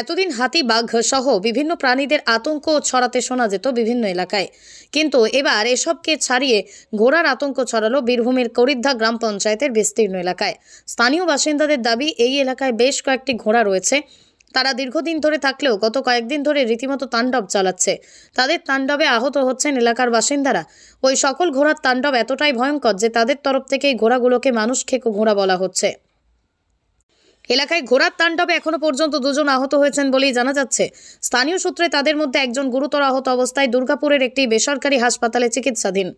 এতদিন হাতি বাঘ সহ বিভিন্ন প্রাণীদের আতঙ্ক ছড়াতে শোনা যেত বিভিন্ন এলাকায় কিন্তু এবার এসবকে ছাড়িয়ে ঘোড়ার আতঙ্ক ছড়ালো বীরভূমের করিদ্ধা গ্রাম পঞ্চায়েতের বিস্তীর্ণ এলাকায় স্থানীয় বাসিন্দাদের দাবি এই এলাকায় বেশ কয়েকটি ঘোড়া রয়েছে তারা দীর্ঘদিন ধরে থাকলেও গত কয়েকদিন ধরে রীতিমতো তাণ্ডব চালাচ্ছে তাদের তাণ্ডবে আহত হচ্ছেন এলাকার বাসিন্দারা ওই সকল ঘোড়ার তাণ্ডব এতটাই ভয়ঙ্কর যে তাদের তরফ থেকেই ঘোড়াগুলোকে মানুষ খেকো ঘোড়া বলা হচ্ছে এলাকায় ঘোড়ার তাণ্ডবে এখনও পর্যন্ত দুজন আহত হয়েছেন বলেই জানা যাচ্ছে স্থানীয় সূত্রে তাদের মধ্যে একজন গুরুতর আহত অবস্থায় দুর্গাপুরের একটি বেসরকারি হাসপাতালে চিকিৎসাধীন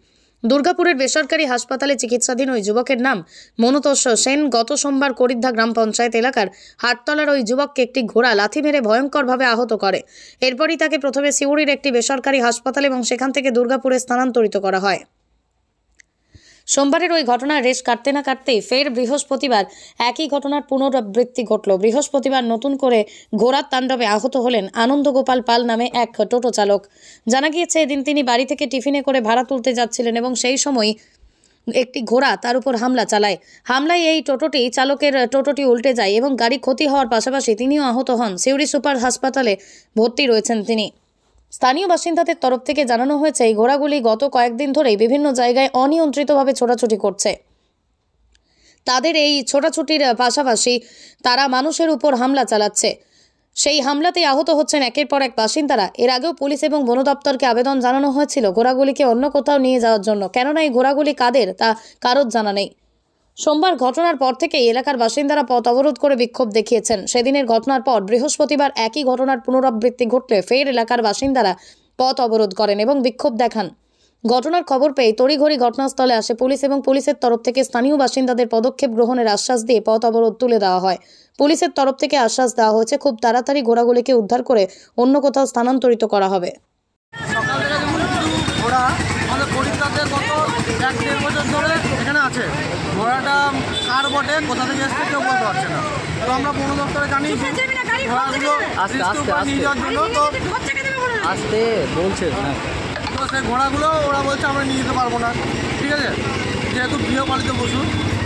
দুর্গাপুরের বেসরকারি হাসপাতালে চিকিৎসাধীন ওই যুবকের নাম মনোতোষ সেন গত সোমবার করিদ্ধা গ্রাম পঞ্চায়েত এলাকার হাটতলার ওই যুবককে একটি ঘোড়া লাথি মেরে ভয়ঙ্করভাবে আহত করে এরপরই তাকে প্রথমে সিউড়ির একটি বেসরকারি হাসপাতাল এবং সেখান থেকে দুর্গাপুরে স্থানান্তরিত করা হয় সোমবারের ওই ঘটনার রেশ কাটতে না কাটতেই ফের বৃহস্পতিবার একই ঘটনার পুনরাবৃত্তি ঘটল বৃহস্পতিবার নতুন করে ঘোড়ার তাণ্ডবে আহত হলেন আনন্দগোপাল পাল নামে এক টোটো চালক জানা গিয়েছে এদিন তিনি বাড়ি থেকে টিফিনে করে ভাড়া তুলতে যাচ্ছিলেন এবং সেই সময় একটি ঘোড়া তার উপর হামলা চালায় হামলায় এই টোটোটি চালকের টোটোটি উল্টে যায় এবং গাড়ি ক্ষতি হওয়ার পাশাপাশি তিনিও আহত হন সিউড়ি সুপার হাসপাতালে ভর্তি রয়েছেন তিনি স্থানীয় বাসিন্দাদের তরফ থেকে জানানো হয়েছে এই ঘোড়াগুলি গত কয়েকদিন ধরেই বিভিন্ন জায়গায় অনিয়ন্ত্রিতভাবে ছোটাছুটি করছে তাদের এই ছোটাছুটির পাশাপাশি তারা মানুষের উপর হামলা চালাচ্ছে সেই হামলাতে আহত হচ্ছেন একের পর এক বাসিন্দারা এর আগেও পুলিশ এবং বন দপ্তরকে আবেদন জানানো হয়েছিল ঘোড়াগুলিকে অন্য কোথাও নিয়ে যাওয়ার জন্য কেননা এই ঘোড়াগুলি কাদের তা কারোর জানা নেই সোমবার ঘটনার পর থেকে এলাকার বাসিন্দারা পথ অবরোধ করে বিক্ষোভ দেখিয়েছেন সেদিনের ঘটনার পর বৃহস্পতিবার একই ঘটনার পুনরাবৃত্তি ঘটলে ফের এলাকার বাসিন্দারা পথ অবরোধ করেন এবং বিক্ষোভ দেখান ঘটনার খবর পেয়ে তড়িঘড়ি ঘটনাস্থলে আসে পুলিশ এবং পুলিশের তরফ থেকে স্থানীয় বাসিন্দাদের পদক্ষেপ গ্রহণের আশ্বাস দিয়ে পথ অবরোধ তুলে দেওয়া হয় পুলিশের তরফ থেকে আশ্বাস দেওয়া হয়েছে খুব তাড়াতাড়ি ঘোড়াগুলিকে উদ্ধার করে অন্য কোথাও স্থানান্তরিত করা হবে এক দেড় বছর ধরে এখানে আছে ঘোড়াটা কার বটে কোথা থেকে এসছে কেউ বলতে পারছে না তো আমরা বন দপ্তরে জানিয়েছি ঘোড়াগুলো আস্তে তো আস্তে বলছে হ্যাঁ। তো সেই ঘোড়াগুলো ওরা বলছে আমরা নিয়ে যেতে পারবো না ঠিক আছে যেহেতু গৃহপালিত পশু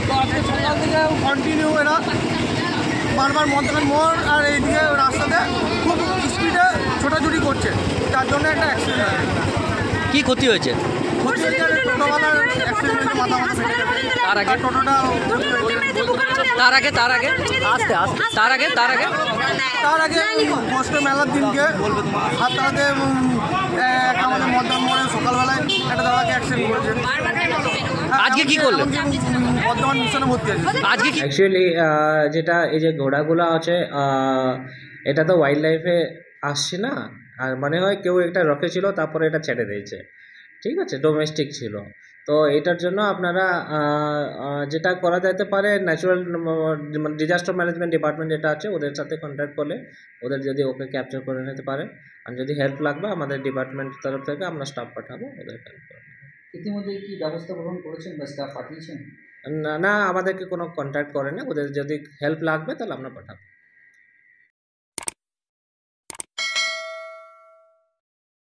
তো আজকে সকাল থেকে কন্টিনিউ এরা বারবার মন্ত্রণ মোড় আর এইদিকে রাস্তাতে খুব স্পিডে ছোটাছুটি করছে তার জন্য একটা অ্যাক্সিডেন্ট হয় কী ক্ষতি হয়েছে তার আগে তার আগে আসতে আসতে তার আগে তার আগে তার আগে মেলার দিনকে আমাদের মোড়ে সকালবেলায় একটা দাদাকে অ্যাক্সিডেন্ট করেছে হ্যাঁ, আজকে কি করলেন মিশনে ভর্তি আজকে অ্যাকচুয়ালি যেটা এই যে ঘোড়াগুলো আছে এটা তো ওয়াইল্ড লাইফে আসছে না আর মনে হয় কেউ একটা রকে ছিল তারপরে এটা ছেড়ে দিয়েছে ঠিক আছে ডোমেস্টিক ছিল তো এটার জন্য আপনারা যেটা করা যেতে পারে ন্যাচুরাল মানে ডিজাস্টার ম্যানেজমেন্ট ডিপার্টমেন্ট যেটা আছে ওদের সাথে কন্ট্যাক্ট করলে ওদের যদি ওকে ক্যাপচার করে নিতে পারে আর যদি হেল্প লাগবে আমাদের ডিপার্টমেন্ট তরফ থেকে আমরা স্টাফ পাঠাবো ওদের হেল্প করে ইতিমধ্যে কি ব্যবস্থা গ্রহণ করেছেন বা স্টাফ পাঠিয়েছেন না না আমাদেরকে কোনো কন্ট্যাক্ট করে না ওদের যদি হেল্প লাগবে তাহলে আমরা পাঠাবো